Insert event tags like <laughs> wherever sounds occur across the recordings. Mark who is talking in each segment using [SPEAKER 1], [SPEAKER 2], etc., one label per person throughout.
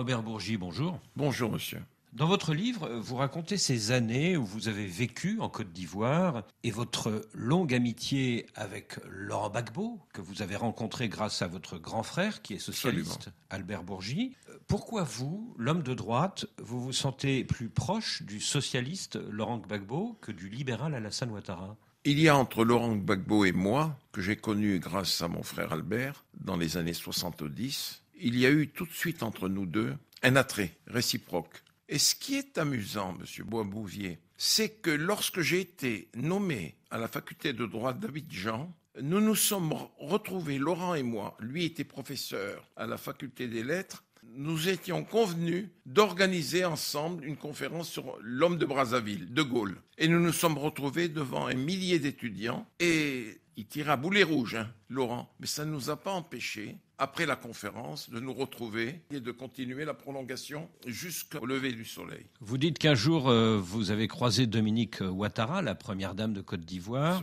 [SPEAKER 1] Robert Bourgi, bonjour.
[SPEAKER 2] Bonjour, monsieur.
[SPEAKER 1] Dans votre livre, vous racontez ces années où vous avez vécu en Côte d'Ivoire et votre longue amitié avec Laurent Gbagbo, que vous avez rencontré grâce à votre grand frère, qui est socialiste, Albert Bourgi. Pourquoi vous, l'homme de droite, vous vous sentez plus proche du socialiste Laurent Gbagbo que du libéral Alassane Ouattara
[SPEAKER 2] il y a entre Laurent Gbagbo et moi, que j'ai connu grâce à mon frère Albert dans les années 70, il y a eu tout de suite entre nous deux un attrait réciproque. Et ce qui est amusant, Monsieur Boisbouvier, c'est que lorsque j'ai été nommé à la faculté de droit d'Abidjan, nous nous sommes retrouvés, Laurent et moi, lui était professeur à la faculté des lettres, nous étions convenus d'organiser ensemble une conférence sur l'homme de Brazzaville, De Gaulle. Et nous nous sommes retrouvés devant un millier d'étudiants et il tira boulet rouge, hein, Laurent. Mais ça ne nous a pas empêchés après la conférence, de nous retrouver et de continuer la prolongation jusqu'au lever du soleil.
[SPEAKER 1] Vous dites qu'un jour, euh, vous avez croisé Dominique Ouattara, la première dame de Côte d'Ivoire,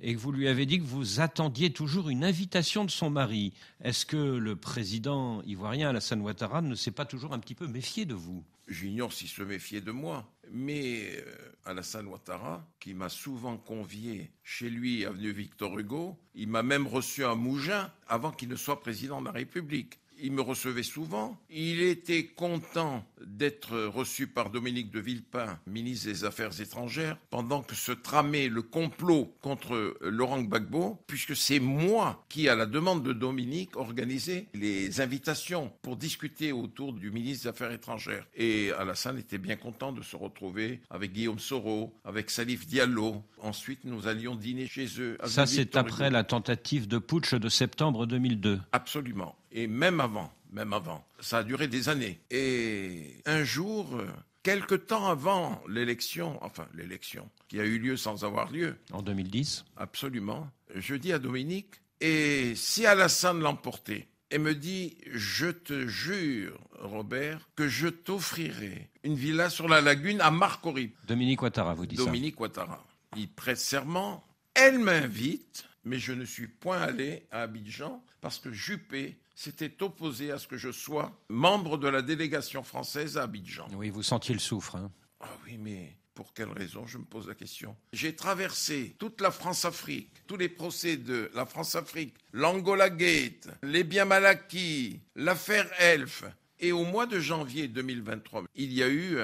[SPEAKER 1] et que vous lui avez dit que vous attendiez toujours une invitation de son mari. Est-ce que le président ivoirien Alassane Ouattara ne s'est pas toujours un petit peu méfié de vous J'ignore s'il se méfiait de moi, mais euh, Alassane
[SPEAKER 2] Ouattara, qui m'a souvent convié chez lui, avenue Victor Hugo, il m'a même reçu à Mougin avant qu'il ne soit président de la République. Il me recevait souvent. Il était content d'être reçu par Dominique de Villepin, ministre des Affaires étrangères, pendant que se tramait le complot contre Laurent Gbagbo, puisque c'est moi qui, à la demande de Dominique, organisais les invitations pour discuter autour du ministre des Affaires étrangères. Et Alassane était bien content de se retrouver avec Guillaume Soro, avec Salif Diallo. Ensuite, nous allions dîner chez eux. Ça, c'est après la
[SPEAKER 1] tentative de putsch de septembre 2002. Absolument.
[SPEAKER 2] Et même avant même avant. Ça a duré des années. Et un jour, quelque temps avant l'élection, enfin l'élection, qui a eu lieu sans avoir lieu. En 2010 Absolument. Je dis à Dominique, et si Alassane l'emportait et me dit, je te jure, Robert, que je t'offrirai une villa sur la lagune à Marcory. Dominique Ouattara, vous dites Dominique Ouattara. Il prête serment. Elle m'invite, mais je ne suis point allé à Abidjan parce que Juppé c'était opposé à ce que je sois membre de la délégation française à Abidjan.
[SPEAKER 1] Oui, vous sentiez le souffre. Hein. Ah oui, mais pour quelle raison
[SPEAKER 2] Je me pose la question. J'ai traversé toute la France-Afrique, tous les procès de la France-Afrique, l'Angola Gate, les biens acquis, l'affaire Elf. Et au mois de janvier 2023, il y a eu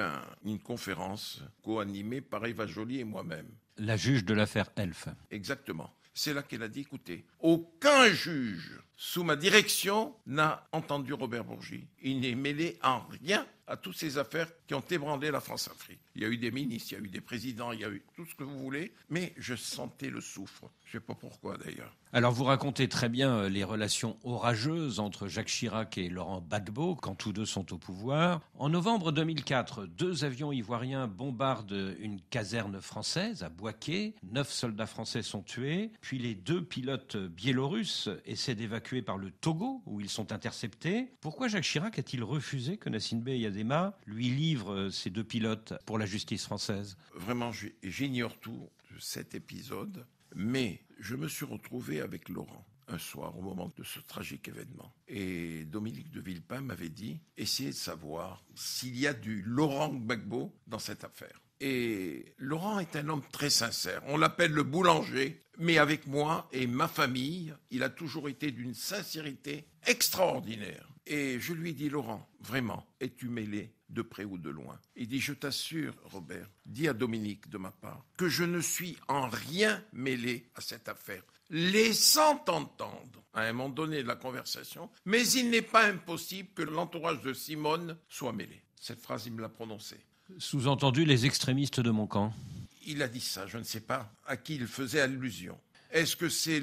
[SPEAKER 2] une conférence co-animée par Eva Joly et moi-même.
[SPEAKER 1] La juge de l'affaire Elf.
[SPEAKER 2] Exactement. C'est là qu'elle a dit, écoutez, aucun juge sous ma direction, n'a entendu Robert Bourgi il n'est mêlé en rien à toutes ces affaires qui ont ébranlé la France-Afrique. Il y a eu des ministres, il y a eu des présidents, il y a eu tout ce que vous voulez, mais je sentais le souffre. Je ne sais pas pourquoi d'ailleurs.
[SPEAKER 1] Alors vous racontez très bien euh, les relations orageuses entre Jacques Chirac et Laurent Gbagbo quand tous deux sont au pouvoir. En novembre 2004, deux avions ivoiriens bombardent une caserne française à Boaké. Neuf soldats français sont tués, puis les deux pilotes biélorusses essaient d'évacuer par le Togo où ils sont interceptés. Pourquoi Jacques Chirac a-t-il refusé que Nassim Bey Yadema lui livre euh, ses deux pilotes pour la justice française Vraiment, j'ignore tout de cet épisode, mais je me suis retrouvé avec Laurent
[SPEAKER 2] un soir au moment de ce tragique événement. Et Dominique de Villepin m'avait dit, essayez de savoir s'il y a du Laurent Gbagbo dans cette affaire. Et Laurent est un homme très sincère. On l'appelle le boulanger, mais avec moi et ma famille, il a toujours été d'une sincérité extraordinaire. Et je lui dis, Laurent, vraiment, es-tu mêlé de près ou de loin Il dit, je t'assure, Robert, dis à Dominique de ma part, que je ne suis en rien mêlé à cette affaire. Laissant entendre à un moment donné de la conversation, mais il n'est pas impossible que l'entourage de Simone soit mêlé. Cette phrase, il me l'a prononcée.
[SPEAKER 1] Sous-entendu, les extrémistes de mon camp.
[SPEAKER 2] Il a dit ça, je ne sais pas à qui il faisait allusion. Est-ce que c'est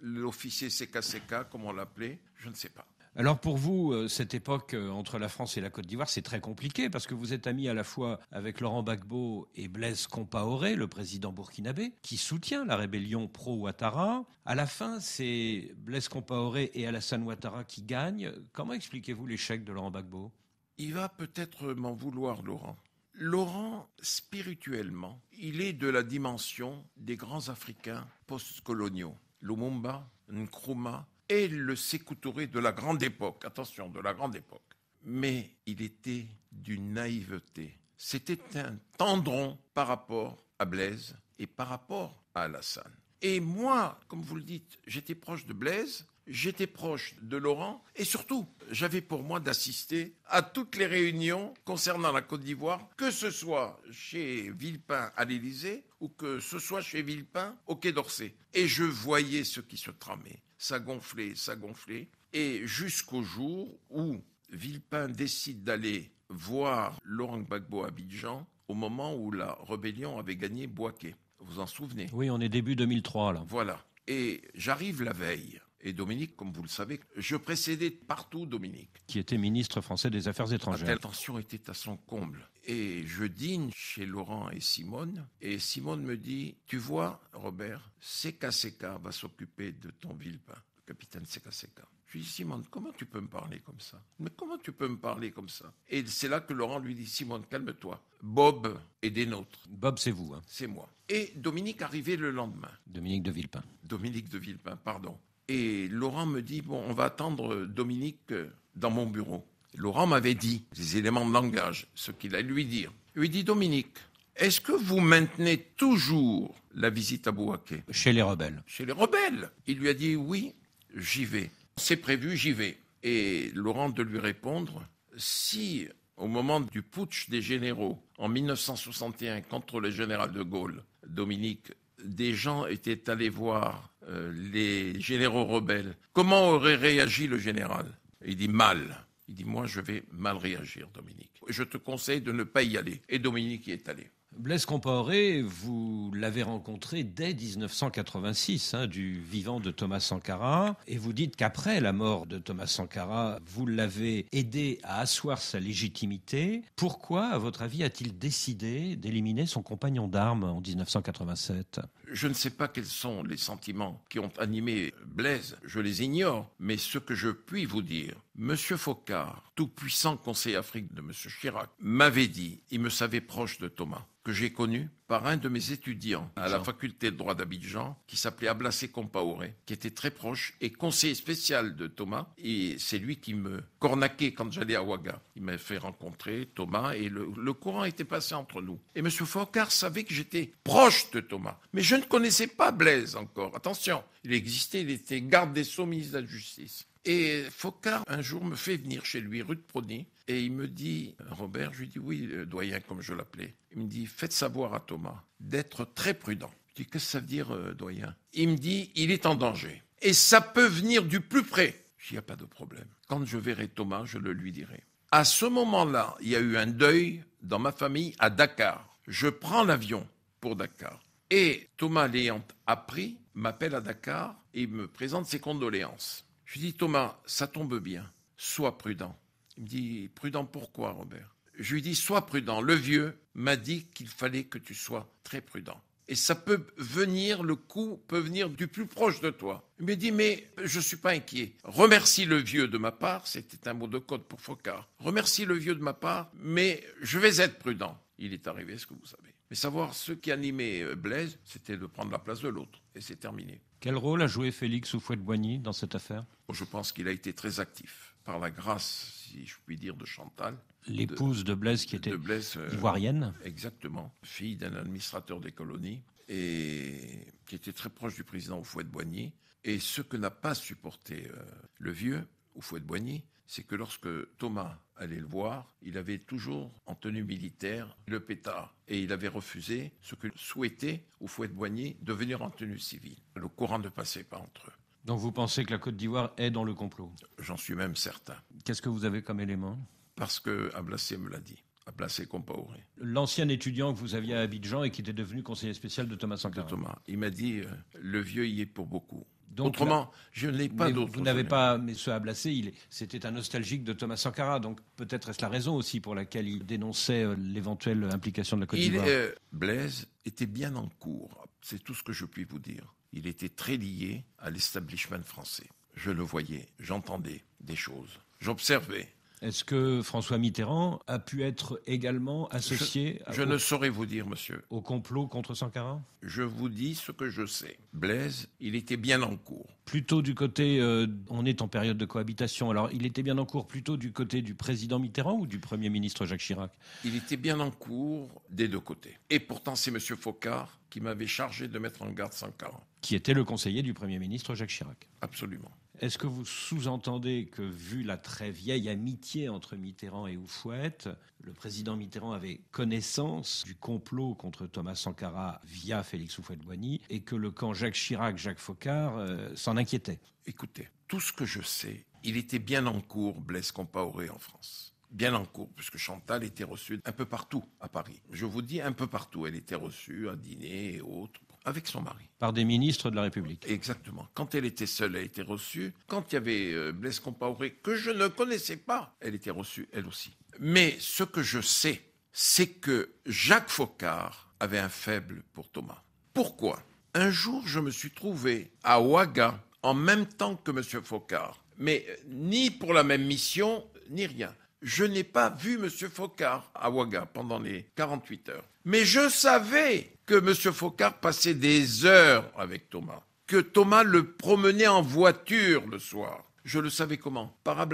[SPEAKER 2] l'officier CKCK, comme on l'appelait Je ne sais pas.
[SPEAKER 1] Alors pour vous, euh, cette époque euh, entre la France et la Côte d'Ivoire, c'est très compliqué parce que vous êtes amis à la fois avec Laurent Gbagbo et Blaise Compaoré, le président burkinabé, qui soutient la rébellion pro-Ouattara. À la fin, c'est Blaise Compaoré et Alassane Ouattara qui gagnent. Comment expliquez-vous l'échec de Laurent Gbagbo Il va peut-être m'en vouloir, Laurent. Laurent, spirituellement,
[SPEAKER 2] il est de la dimension des grands Africains post-coloniaux. Lumumba, Nkrumah, et le s'écouterait de la grande époque, attention, de la grande époque. Mais il était d'une naïveté. C'était un tendron par rapport à Blaise et par rapport à Alassane. Et moi, comme vous le dites, j'étais proche de Blaise, J'étais proche de Laurent et surtout, j'avais pour moi d'assister à toutes les réunions concernant la Côte d'Ivoire, que ce soit chez Villepin à l'Élysée ou que ce soit chez Villepin au Quai d'Orsay. Et je voyais ce qui se tramait. Ça gonflait, ça gonflait. Et jusqu'au jour où Villepin décide d'aller voir Laurent Gbagbo à Abidjan au moment où la rébellion avait gagné Boaké. Vous en souvenez
[SPEAKER 1] Oui, on est début 2003 là.
[SPEAKER 2] Voilà. Et j'arrive la veille et Dominique, comme vous le savez, je précédais partout Dominique.
[SPEAKER 1] Qui était ministre français des Affaires étrangères. La tension
[SPEAKER 2] était à son comble. Et je dîne chez Laurent et Simone, et Simone me dit, tu vois, Robert, CKCK va s'occuper de ton Villepin, le capitaine CKCK. Je lui dis, Simone, comment tu peux me parler comme ça Mais comment tu peux me parler comme ça Et c'est là que Laurent lui dit, Simone, calme-toi. Bob est des nôtres. Bob, c'est vous. Hein. C'est moi. Et Dominique arrivait le lendemain. Dominique de Villepin. Dominique de Villepin, pardon. Et Laurent me dit, bon, on va attendre Dominique euh, dans mon bureau. Laurent m'avait dit des éléments de langage, ce qu'il allait lui dire. Il lui dit, Dominique, est-ce que vous maintenez toujours la visite à Bouaké Chez les rebelles. Chez les rebelles. Il lui a dit, oui, j'y vais. C'est prévu, j'y vais. Et Laurent de lui répondre, si au moment du putsch des généraux en 1961 contre le général de Gaulle, Dominique, des gens étaient allés voir euh, les généraux rebelles. Comment aurait réagi le général Il dit mal. Il dit Moi, je vais mal réagir, Dominique. Je te conseille de ne pas y aller. Et Dominique y est allé.
[SPEAKER 1] Blaise Compaoré, vous l'avez rencontré dès 1986, hein, du vivant de Thomas Sankara, et vous dites qu'après la mort de Thomas Sankara, vous l'avez aidé à asseoir sa légitimité. Pourquoi, à votre avis, a-t-il décidé d'éliminer son compagnon d'armes en 1987
[SPEAKER 2] je ne sais pas quels sont les sentiments qui ont animé Blaise, je les ignore, mais ce que je puis vous dire, Monsieur Focard, tout puissant conseiller Afrique de Monsieur Chirac, m'avait dit, il me savait proche de Thomas, que j'ai connu, par un de mes étudiants à la faculté de droit d'Abidjan, qui s'appelait Ablassé Compaoré, qui était très proche et conseiller spécial de Thomas. Et c'est lui qui me cornaquait quand j'allais à Ouaga. Il m'a fait rencontrer Thomas et le, courant était passé entre nous. Et M. Focard savait que j'étais proche de Thomas. Mais je ne connaissais pas Blaise encore. Attention, il existait, il était garde des sceaux, de la Justice. Et Focard, un jour, me fait venir chez lui, rue de Prony, et il me dit, Robert, je lui dis oui, euh, doyen, comme je l'appelais. Il me dit, faites savoir à Thomas d'être très prudent. Je dis, qu'est-ce que ça veut dire, euh, doyen Il me dit, il est en danger. Et ça peut venir du plus près. Il n'y a pas de problème. Quand je verrai Thomas, je le lui dirai. À ce moment-là, il y a eu un deuil dans ma famille à Dakar. Je prends l'avion pour Dakar. Et Thomas l'ayant appris, m'appelle à Dakar et me présente ses condoléances. Je lui dis, Thomas, ça tombe bien, sois prudent. Il me dit, prudent pourquoi, Robert Je lui dis, sois prudent. Le vieux m'a dit qu'il fallait que tu sois très prudent. Et ça peut venir, le coup peut venir du plus proche de toi. Il me dit, mais je ne suis pas inquiet. Remercie le vieux de ma part, c'était un mot de code pour Focard. Remercie le vieux de ma part, mais je vais être prudent. Il est arrivé ce que vous savez. Mais savoir ce qui animait Blaise, c'était de prendre la place de l'autre. Et c'est terminé.
[SPEAKER 1] Quel rôle a joué Félix de boigny dans cette affaire
[SPEAKER 2] Je pense qu'il a été très actif, par la grâce, si je puis dire, de Chantal. L'épouse de, Blaise qui était euh, ivoirienne. exactement, fille d'un administrateur des colonies et qui était très proche du président de boigny Et ce que n'a pas supporté euh, le vieux de boigny c'est que lorsque Thomas allait le voir, il avait toujours en tenue militaire le pétard et il avait refusé ce que souhaitait au fouet de Boigny de venir en tenue civile. Le courant ne passait pas entre eux. Donc vous pensez que la Côte d'Ivoire est dans le complot J'en suis même certain. Qu'est-ce que vous avez comme élément Parce que Ablacé me l'a dit. Ablacé Compaoré.
[SPEAKER 1] L'ancien étudiant que vous aviez à Abidjan et qui était devenu conseiller spécial de Thomas Sankara. Thomas. Il m'a dit euh, le vieux y est pour beaucoup. Donc, Autrement, je n'ai pas d'autre. Vous n'avez pas, mais ce il c'était un nostalgique de Thomas Sankara, donc peut-être est-ce la raison aussi pour laquelle il dénonçait euh, l'éventuelle implication de la Côte d'Ivoire. Euh, Blaise était bien en cours, c'est tout ce que je puis vous dire. Il était très lié à l'establishment français.
[SPEAKER 2] Je le voyais, j'entendais des choses,
[SPEAKER 1] j'observais est-ce que François Mitterrand a pu être également associé Je, ne
[SPEAKER 2] saurais vous dire, monsieur.
[SPEAKER 1] Au complot contre Sankara
[SPEAKER 2] Je vous dis ce que je sais. Blaise, il était bien en
[SPEAKER 1] cours. Plutôt du côté, euh, on est en période de cohabitation. Alors, il était bien en cours plutôt du côté du président Mitterrand ou du premier ministre Jacques Chirac Il était bien en cours des deux côtés. Et pourtant, c'est monsieur Focard qui m'avait chargé de mettre en garde Sankara. Qui était le conseiller du premier ministre Jacques Chirac. Absolument. Est-ce que vous sous-entendez que, vu la très vieille amitié entre Mitterrand et Oufouette, le président Mitterrand avait connaissance du complot contre Thomas Sankara via Félix Oufouette-Boigny et que le camp Jacques Chirac-Jacques Faucard euh, s'en inquiétait Écoutez, tout ce que je sais, il
[SPEAKER 2] était bien en cours, Blaise Compaoré, en France bien en cours, puisque Chantal était reçue un peu partout à Paris. Je vous dis un peu partout. Elle était reçue à dîner et autres avec son mari. Par des ministres de la République. Exactement. Quand elle était seule, elle était reçue. Quand il y avait euh, Blaise Compaoré, que je ne connaissais pas, elle était reçue, elle aussi. Mais ce que je sais, c'est que Jacques Faucard avait un faible pour Thomas. Pourquoi Un jour, je me suis trouvé à Ouaga en même temps que M. Faucard, mais euh, ni pour la même mission, ni rien je n'ai pas vu M. Focard à Ouaga pendant les 48 heures. Mais je savais que M. Focard passait des heures avec Thomas, que Thomas le promenait en voiture le soir. Je le savais comment Par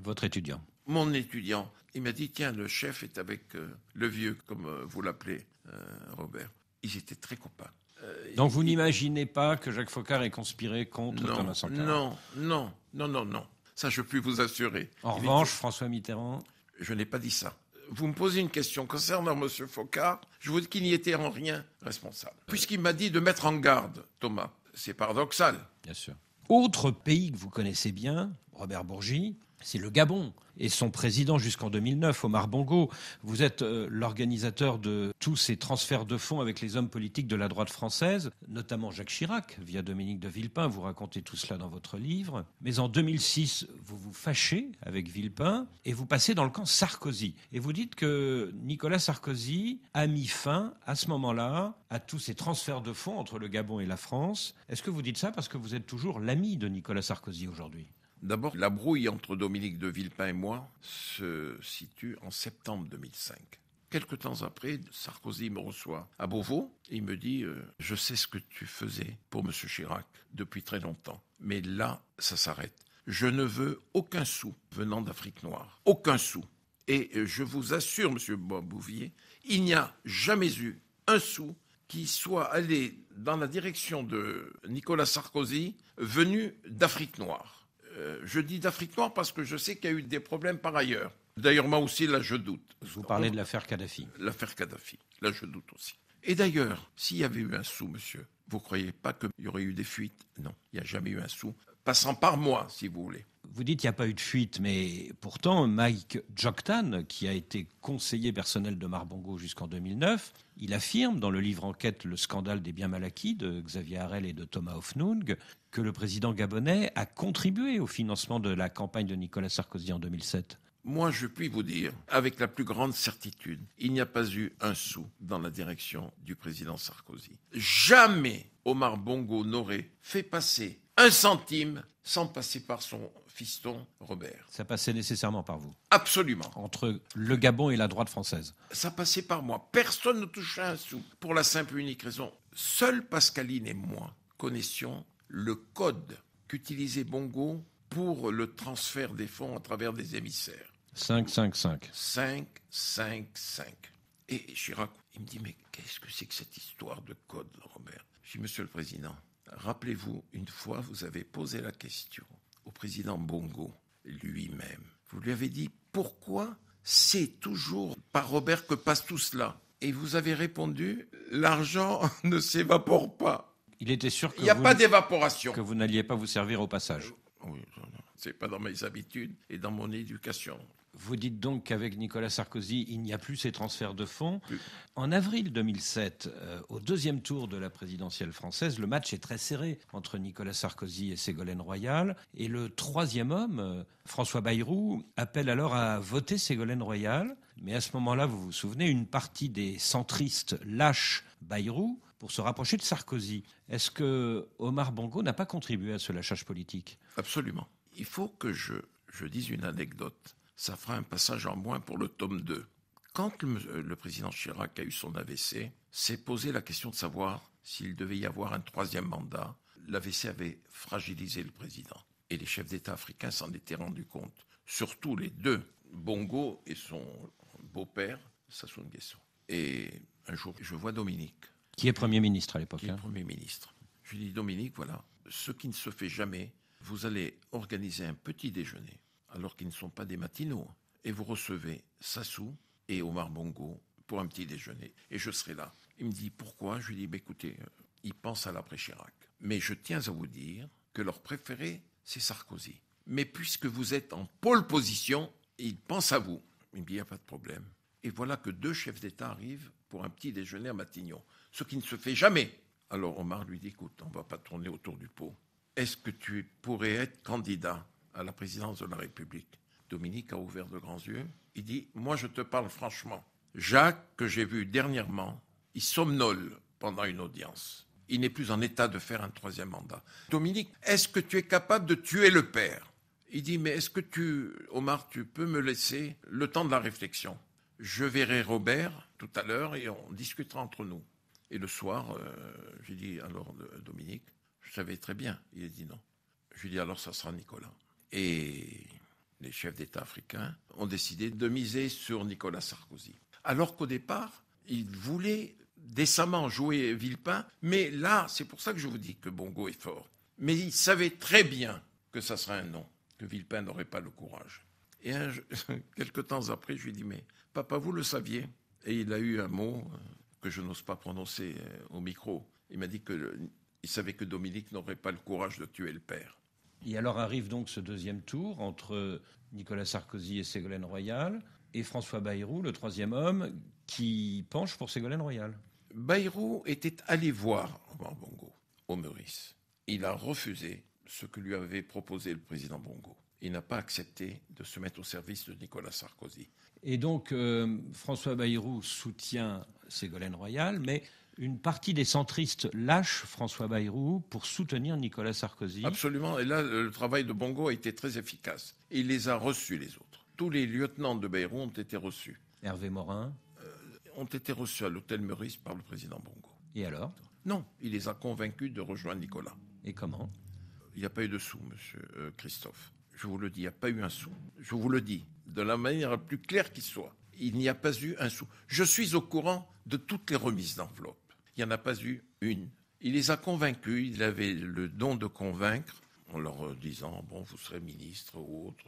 [SPEAKER 1] Votre étudiant
[SPEAKER 2] Mon étudiant. Il m'a dit, tiens, le chef est avec euh, le vieux, comme euh, vous l'appelez, euh, Robert. Ils étaient
[SPEAKER 1] très copains. Donc vous n'imaginez pas que Jacques Focard ait conspiré contre Thomas Sankara Non, non, non, non, non. Ça, je peux vous assurer. En revanche, François Mitterrand. Je n'ai pas dit ça.
[SPEAKER 2] Vous me posez une question concernant M. Focard. Je vous dis qu'il n'y était en rien responsable. Euh. Puisqu'il m'a dit de mettre en garde, Thomas. C'est paradoxal. Bien sûr.
[SPEAKER 1] Autre pays que vous connaissez bien, Robert Bourgi, c'est le Gabon et son président jusqu'en 2009, Omar Bongo. Vous êtes euh, l'organisateur de tous ces transferts de fonds avec les hommes politiques de la droite française, notamment Jacques Chirac, via Dominique de Villepin. Vous racontez tout cela dans votre livre. Mais en 2006, vous vous fâchez avec Villepin et vous passez dans le camp Sarkozy. Et vous dites que Nicolas Sarkozy a mis fin à ce moment-là à tous ces transferts de fonds entre le Gabon et la France. Est-ce que vous dites ça parce que vous êtes toujours l'ami de Nicolas Sarkozy aujourd'hui D'abord, la brouille entre Dominique de Villepin et
[SPEAKER 2] moi se situe en septembre 2005. Quelques temps après, Sarkozy me reçoit à Beauvau et il me dit euh, Je sais ce que tu faisais pour M. Chirac depuis très longtemps, mais là, ça s'arrête. Je ne veux aucun sou venant d'Afrique noire. Aucun sou. Et euh, je vous assure, M. Bouvier, il n'y a jamais eu un sou qui soit allé dans la direction de Nicolas Sarkozy venu d'Afrique noire. Euh, je dis d'Afrique noire parce que je sais qu'il y a eu des problèmes par ailleurs. D'ailleurs, moi aussi, là, je doute. Vous parlez de l'affaire Kadhafi. L'affaire Kadhafi, là, je doute aussi. Et d'ailleurs, s'il y avait eu un sou, monsieur, vous croyez pas qu'il y aurait eu des fuites Non, il n'y a jamais eu un sou. Passant
[SPEAKER 1] par moi, si vous voulez vous dites qu'il n'y a pas eu de fuite, mais pourtant, Mike Joktan, qui a été conseiller personnel de Marbongo jusqu'en 2009, il affirme dans le livre Enquête le scandale des biens mal acquis de Xavier Harel et de Thomas Hofnung que le président gabonais a contribué au financement de la campagne de Nicolas Sarkozy en 2007. Moi, je puis vous dire,
[SPEAKER 2] avec la plus grande certitude, il n'y a pas eu un sou dans la direction du président Sarkozy. Jamais Omar Bongo n'aurait fait passer un centime sans passer par son fiston
[SPEAKER 1] Robert. Ça passait nécessairement par vous Absolument. Entre le Gabon et la droite française
[SPEAKER 2] Ça passait par moi. Personne ne touchait un sou. Pour la simple et unique raison, seul Pascaline et moi connaissions le code qu'utilisait Bongo pour le transfert des fonds à travers des émissaires.
[SPEAKER 1] 5, 5, 5.
[SPEAKER 2] 5, 5, 5. Et Chirac, il me dit, mais qu'est-ce que c'est que cette histoire de code, Robert Je dis, Monsieur le Président, rappelez-vous, une fois, vous avez posé la question au président Bongo lui-même. Vous lui avez dit pourquoi c'est toujours par Robert que passe tout cela Et vous avez répondu l'argent <laughs> ne s'évapore pas. Il était sûr qu'il n'y a pas d'évaporation. Que
[SPEAKER 1] vous n'alliez pas vous servir au passage. c'est pas dans mes habitudes et dans mon éducation. Vous dites donc qu'avec Nicolas Sarkozy, il n'y a plus ces transferts de fonds. En avril 2007, euh, au deuxième tour de la présidentielle française, le match est très serré entre Nicolas Sarkozy et Ségolène Royal. Et le troisième homme, euh, François Bayrou, appelle alors à voter Ségolène Royal. Mais à ce moment-là, vous vous souvenez, une partie des centristes lâche Bayrou pour se rapprocher de Sarkozy. Est-ce que Omar Bongo n'a pas contribué à ce lâchage politique Absolument. Il faut que je dise une anecdote ça fera un passage en moins pour
[SPEAKER 2] le tome 2. Quand euh, le, président Chirac a eu son AVC, s'est posé la question de savoir s'il devait y avoir un troisième mandat. L'AVC avait fragilisé le président. Et les chefs d'État africains s'en étaient rendus compte. Surtout les deux, Bongo et son beau-père, Sassou Nguesso. Et un jour, je vois Dominique. Qui est Premier
[SPEAKER 1] ministre à l'époque. Qui hein Premier ministre.
[SPEAKER 2] Je lui dis, Dominique, voilà, ce qui ne se fait jamais, vous allez organiser un petit déjeuner alors qu'ils ne sont pas des matinaux. Et vous recevez Sassou et Omar Bongo pour un petit déjeuner. Et je serai là. Il me dit pourquoi Je lui dis, bah, écoutez, euh, ils pensent à l'après-Chirac. Mais je tiens à vous dire que leur préféré, c'est Sarkozy. Mais puisque vous êtes en pôle position, il pensent à vous. Il me dit, il n'y a pas de problème. Et voilà que deux chefs d'État arrivent pour un petit déjeuner à Matignon, ce qui ne se fait jamais. Alors Omar lui dit, écoute, on ne va pas tourner autour du pot. Est-ce que tu pourrais être candidat à la présidence de la République. Dominique a ouvert de grands yeux. Il dit Moi, je te parle franchement. Jacques, que j'ai vu dernièrement, il somnole pendant une audience. Il n'est plus en état de faire un troisième mandat. Dominique, est-ce que tu es capable de tuer le père Il dit Mais est-ce que tu, Omar, tu peux me laisser le temps de la réflexion Je verrai Robert tout à l'heure et on discutera entre nous. Et le soir, euh, j'ai dit Alors, euh, Dominique, je savais très bien. Il a dit non. Je lui dit Alors, ça sera Nicolas et les chefs d'État africains ont décidé de miser sur Nicolas Sarkozy. Alors qu'au départ, ils voulaient décemment jouer Villepin, mais là, c'est pour ça que je vous dis que Bongo est fort. Mais il savait très bien que ça serait un non, que Villepin n'aurait pas le courage. Et un, <laughs> quelques temps après, je lui ai dit, mais papa, vous le saviez Et il a eu un mot euh, que je n'ose pas prononcer euh, au micro. Il m'a dit qu'il euh, savait que Dominique n'aurait pas le courage de tuer le père.
[SPEAKER 1] Et alors arrive donc ce deuxième tour entre Nicolas Sarkozy et Ségolène Royal, et François Bayrou, le troisième homme, qui penche pour Ségolène Royal. Bayrou était allé voir Omar Bongo au Meurice. Il a refusé ce que lui avait
[SPEAKER 2] proposé le président Bongo. Il n'a pas accepté de se mettre au service de Nicolas Sarkozy.
[SPEAKER 1] Et donc, euh, François Bayrou soutient Ségolène Royal, mais une partie des centristes lâche François Bayrou pour soutenir Nicolas Sarkozy. Absolument. Et là, le
[SPEAKER 2] travail de Bongo a été très efficace. Il les a reçus, les autres. Tous les lieutenants de Bayrou ont été reçus.
[SPEAKER 1] Hervé Morin euh,
[SPEAKER 2] Ont été reçus à l'hôtel Meurice par le président Bongo. Et alors Non, il les a convaincus de rejoindre Nicolas. Et comment Il n'y a pas eu de sous, monsieur euh, Christophe. Je vous le dis, il n'y a pas eu un sou. Je vous le dis, de la manière la plus claire qui soit. Il n'y a pas eu un sou. Je suis au courant de toutes les remises d'enveloppe il n'y en a pas eu une. Il les a convaincus, il avait le don de convaincre en leur disant Bon, vous serez ministre ou autre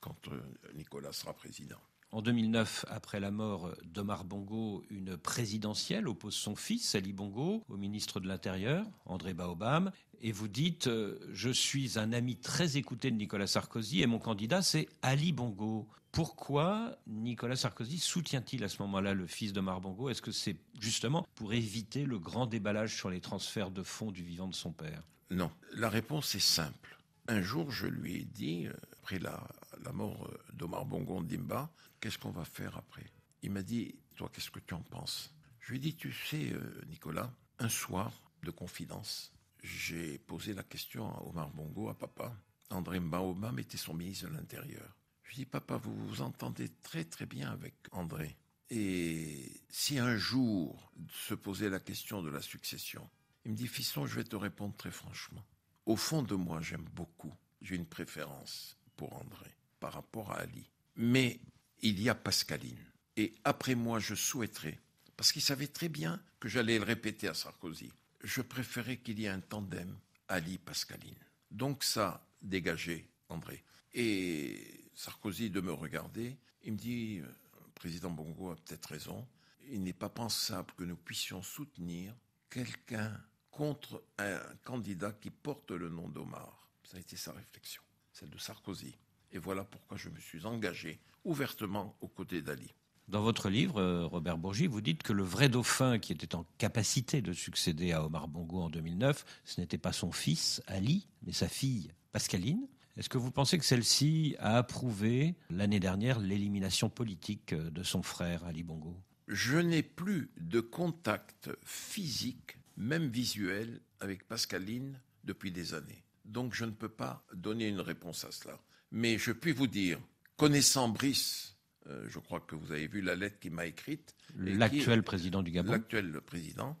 [SPEAKER 2] quand euh, Nicolas sera président.
[SPEAKER 1] En 2009, après la mort d'Omar Bongo, une présidentielle oppose son fils, Ali Bongo, au ministre de l'Intérieur, André Baobam, et vous dites euh, je suis un ami très écouté de Nicolas Sarkozy et mon candidat c'est Ali Bongo. Pourquoi Nicolas Sarkozy soutient-il à ce moment-là le fils de Bongo Est-ce que c'est justement pour éviter le grand déballage sur les transferts de fonds du vivant de son père
[SPEAKER 2] Non, la réponse est simple. Un jour, je lui ai dit, euh, après la, mort euh, d'Omar Bongo Dimba, qu'est-ce qu'on va faire après Il m'a dit, toi, qu'est-ce que tu en penses Je lui ai dit, tu sais, Nicolas, un soir de confidence, j'ai posé la question à Omar Bongo, à papa. André Mbaoumam était son ministre de l'Intérieur. Je lui dis, papa, vous vous entendez très très bien avec André. Et si un jour se posait la question de la succession, il me dit, fiston, je vais te répondre très franchement. Au fond de moi, j'aime beaucoup. J'ai une préférence pour André par rapport à Ali. Mais il y a Pascaline. Et après moi, je souhaiterais, parce qu'il savait très bien que j'allais le répéter à Sarkozy, je préférais qu'il y ait un tandem Ali-Pascaline. Donc ça, dégagé, André. Et Sarkozy de me regarder, il me dit, euh, président Bongo a peut-être raison, il n'est pas pensable que nous puissions soutenir quelqu'un contre un candidat qui porte le nom d'Omar. Ça a été sa réflexion, celle de Sarkozy. Et voilà pourquoi je me suis engagé ouvertement aux côtés d'Ali.
[SPEAKER 1] Dans votre livre, euh, Robert Bourgie vous dites que le vrai dauphin qui était en capacité de succéder à Omar Bongo en 2009, ce n'était pas son fils, Ali, mais sa fille, Pascaline. Est-ce que vous pensez que celle-ci a approuvé l'année dernière l'élimination politique euh, de son frère, Ali Bongo Je n'ai plus de contact physique,
[SPEAKER 2] même visuel, avec Pascaline depuis des années. Donc je ne peux pas donner une réponse à cela. Mais je puis vous dire, connaissant Brice, euh, je crois que vous avez vu la lettre qu'il m'a écrite. L'actuel président du Gabon. L'actuel président.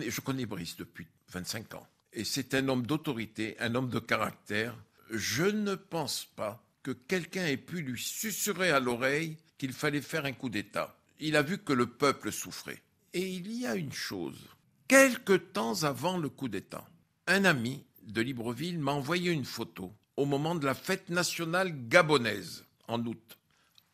[SPEAKER 2] je connais Brice depuis 25 ans. Et c'est un homme d'autorité, un homme de caractère. Je ne pense pas que quelqu'un ait pu lui susurrer à l'oreille qu'il fallait faire un coup d'État. Il a vu que le peuple souffrait. Et il y a une chose. Quelques temps avant le coup d'État, un ami de Libreville m'a envoyé une photo au moment de la fête nationale gabonaise en août.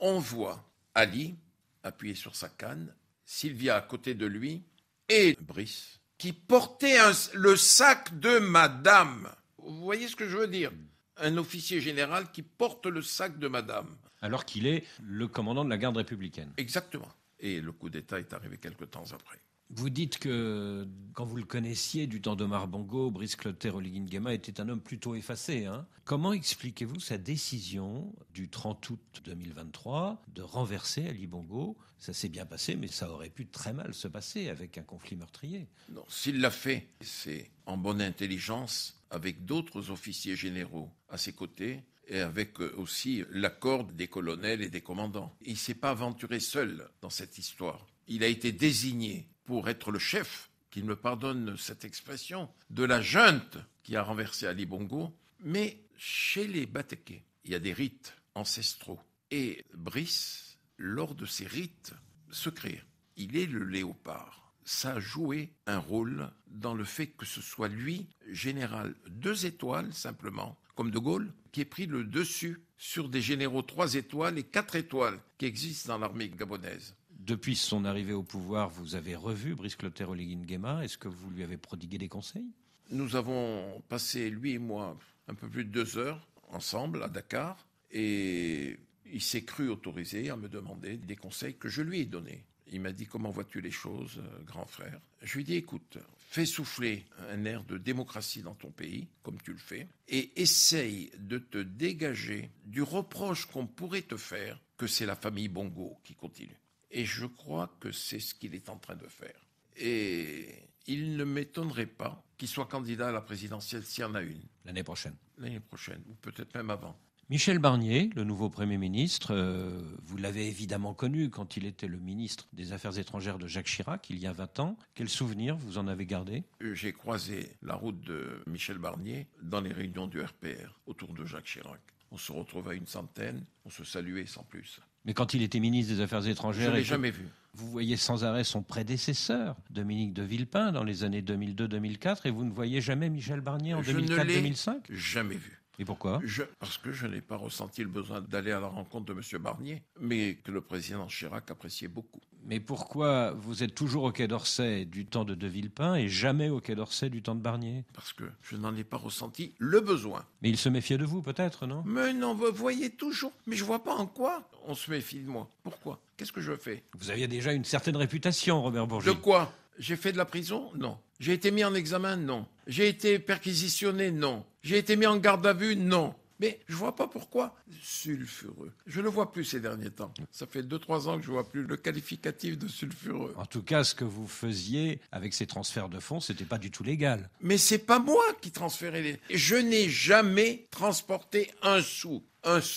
[SPEAKER 2] On voit Ali appuyé sur sa canne, Sylvia à côté de lui et Brice qui portait le sac de madame. Vous voyez ce que je veux dire Un officier général qui porte le sac de madame. Alors qu'il est le commandant de la garde républicaine. Exactement. Et le coup d'État est arrivé quelques temps après.
[SPEAKER 1] Vous dites que quand vous le connaissiez du temps d'Omar Bongo, Brice Clotaire, Oligin Gama était un homme plutôt effacé. Hein. Comment expliquez-vous sa décision du 30 août 2023 de renverser Ali Bongo Ça s'est bien passé, mais ça aurait pu très mal se passer avec un conflit meurtrier. Non, s'il
[SPEAKER 2] l'a fait, c'est en bonne intelligence avec d'autres officiers généraux à ses côtés et avec euh, aussi l'accord des colonels et des commandants. Il ne s'est pas aventuré seul dans cette histoire. Il a été désigné pour être le chef, qu'il me pardonne cette expression, de la junte qui a renversé Ali Bongo. Mais chez les Batéké, il y a des rites ancestraux. Et Brice, lors de ces rites secrets, il est le léopard. Ça a joué un rôle dans le fait que ce soit lui, général deux étoiles simplement, comme De Gaulle, qui ait pris le dessus sur des généraux trois étoiles et quatre étoiles qui existent dans l'armée
[SPEAKER 1] gabonaise. Depuis son arrivée au pouvoir, vous avez revu Brice Clotaire Oligin-Guéma. Est-ce que vous lui avez prodigué des conseils
[SPEAKER 2] Nous avons passé, lui et moi, un peu plus de deux heures ensemble à Dakar. Et il s'est cru autorisé à me demander des conseils que je lui ai donnés. Il m'a dit comment vois-tu les choses, grand frère Je lui ai dit écoute, fais souffler un air de démocratie dans ton pays, comme tu le fais, et essaye de te dégager du reproche qu'on pourrait te faire que c'est la famille Bongo qui continue. Et je crois que c'est ce qu'il est en train de faire. Et il ne m'étonnerait pas qu'il soit candidat à la présidentielle s'il y en a une. L'année prochaine. L'année prochaine, ou peut-être même avant.
[SPEAKER 1] Michel Barnier, le nouveau Premier ministre, euh, vous l'avez évidemment connu quand il était le ministre des Affaires étrangères de Jacques Chirac il y a 20 ans. Quels souvenir vous en avez gardé euh, J'ai croisé la route de Michel Barnier dans les réunions du RPR autour de
[SPEAKER 2] Jacques Chirac. On se retrouvait à une centaine, on se saluait sans plus.
[SPEAKER 1] Mais quand il était ministre des Affaires étrangères... Je jamais vu. Vous voyez sans arrêt son prédécesseur, Dominique de Villepin, dans les années 2002-2004, et vous ne voyez jamais Michel Barnier en 2004-2005
[SPEAKER 2] Jamais vu. Et pourquoi Parce que je n'ai pas ressenti le besoin d'aller à la rencontre de M. Barnier, mais que le président Chirac
[SPEAKER 1] appréciait beaucoup. Mais pourquoi vous êtes toujours au Quai d'Orsay du temps de De Villepin et jamais au Quai d'Orsay du temps de Barnier Parce que je n'en ai pas ressenti le besoin. Mais il se méfiait de vous peut-être, non Mais non, vous voyez toujours. Mais je vois pas en quoi on se méfie de moi. Pourquoi Qu'est-ce que je fais Vous aviez déjà une certaine réputation, Robert Bourget. De
[SPEAKER 2] quoi J'ai fait de la prison Non. J'ai été mis en examen Non. J'ai été perquisitionné Non. J'ai été mis en garde à vue Non. Mais je ne vois pas pourquoi. Sulfureux. Je ne le vois plus ces derniers temps. Ça fait 2-3 ans que je ne
[SPEAKER 1] vois plus le qualificatif de sulfureux. En tout cas, ce que vous faisiez avec ces transferts de fonds, n'était pas du tout légal.
[SPEAKER 2] Mais c'est pas moi qui transférais les. Je n'ai jamais transporté
[SPEAKER 1] un sou.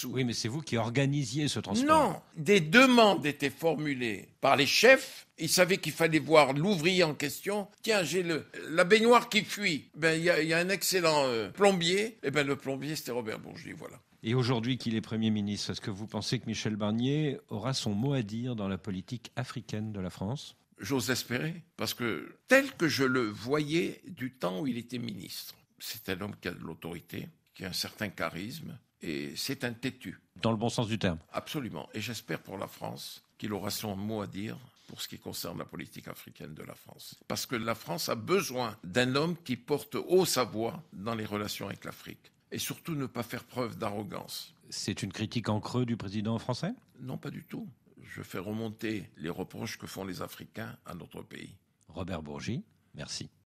[SPEAKER 1] Oui, mais c'est vous qui organisiez ce
[SPEAKER 2] transport. Non, des demandes étaient formulées par les chefs. Ils savaient qu'il fallait voir l'ouvrier en question. Tiens, j'ai le la baignoire qui fuit. Ben il y, a un excellent euh, plombier. Et eh ben le plombier c'était Robert Bourget,
[SPEAKER 1] voilà. Et aujourd'hui qu'il est Premier ministre, est-ce que vous pensez que Michel Barnier aura son mot à dire dans la politique africaine de la France
[SPEAKER 2] J'ose espérer,
[SPEAKER 1] parce que
[SPEAKER 2] tel que je le voyais du temps où il était ministre, c'est un homme qui a de l'autorité, qui a un certain charisme, et c'est un têtu.
[SPEAKER 1] Dans le bon sens du terme.
[SPEAKER 2] Absolument. Et j'espère pour la France qu'il aura son mot à dire pour ce qui concerne la politique africaine de la France. Parce que la France a besoin d'un homme qui porte haut sa voix dans les relations avec l'Afrique. Et surtout ne pas faire preuve d'arrogance.
[SPEAKER 1] C'est une critique en creux du président français Non, pas du tout.
[SPEAKER 2] Je fais remonter les reproches que font les Africains à notre pays. Robert Bourgi, merci.